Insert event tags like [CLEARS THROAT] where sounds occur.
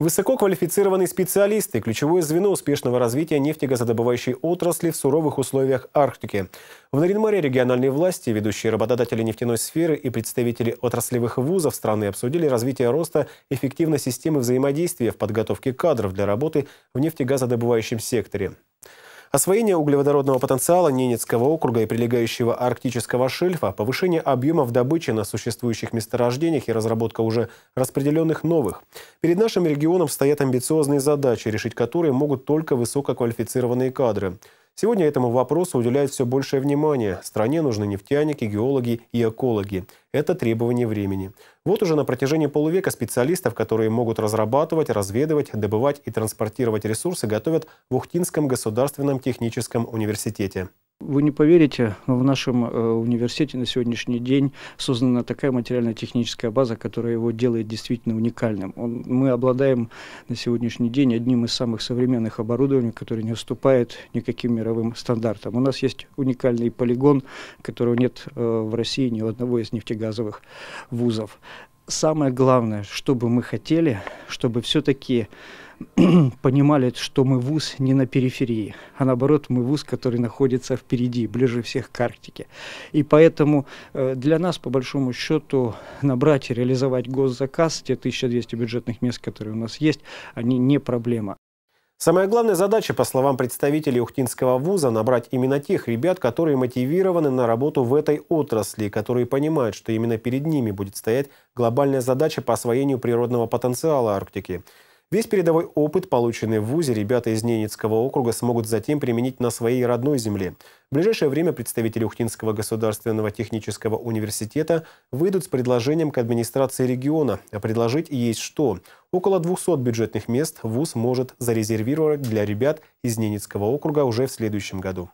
Высококвалифицированные специалисты – ключевое звено успешного развития нефтегазодобывающей отрасли в суровых условиях Арктики. В Наринмаре региональные власти, ведущие работодатели нефтяной сферы и представители отраслевых вузов страны обсудили развитие роста эффективной системы взаимодействия в подготовке кадров для работы в нефтегазодобывающем секторе. Освоение углеводородного потенциала Ненецкого округа и прилегающего арктического шельфа, повышение объемов добычи на существующих месторождениях и разработка уже распределенных новых. Перед нашим регионом стоят амбициозные задачи, решить которые могут только высококвалифицированные кадры – Сегодня этому вопросу уделяют все большее внимание. Стране нужны нефтяники, геологи и экологи. Это требование времени. Вот уже на протяжении полувека специалистов, которые могут разрабатывать, разведывать, добывать и транспортировать ресурсы, готовят в Ухтинском государственном техническом университете. Вы не поверите, но в нашем э, университете на сегодняшний день создана такая материально-техническая база, которая его делает действительно уникальным. Он, мы обладаем на сегодняшний день одним из самых современных оборудований, которое не уступает никаким мировым стандартам. У нас есть уникальный полигон, которого нет э, в России ни у одного из нефтегазовых вузов самое главное, что бы мы хотели, чтобы все-таки [CLEARS THROAT] понимали, что мы вуз не на периферии, а наоборот, мы вуз, который находится впереди, ближе всех к Арктике. И поэтому э, для нас, по большому счету, набрать и реализовать госзаказ, те 1200 бюджетных мест, которые у нас есть, они не проблема. Самая главная задача, по словам представителей Ухтинского вуза, набрать именно тех ребят, которые мотивированы на работу в этой отрасли, которые понимают, что именно перед ними будет стоять глобальная задача по освоению природного потенциала Арктики – Весь передовой опыт, полученный в ВУЗе, ребята из Ненецкого округа смогут затем применить на своей родной земле. В ближайшее время представители Ухтинского государственного технического университета выйдут с предложением к администрации региона. А предложить есть что. Около 200 бюджетных мест ВУЗ может зарезервировать для ребят из Ненецкого округа уже в следующем году.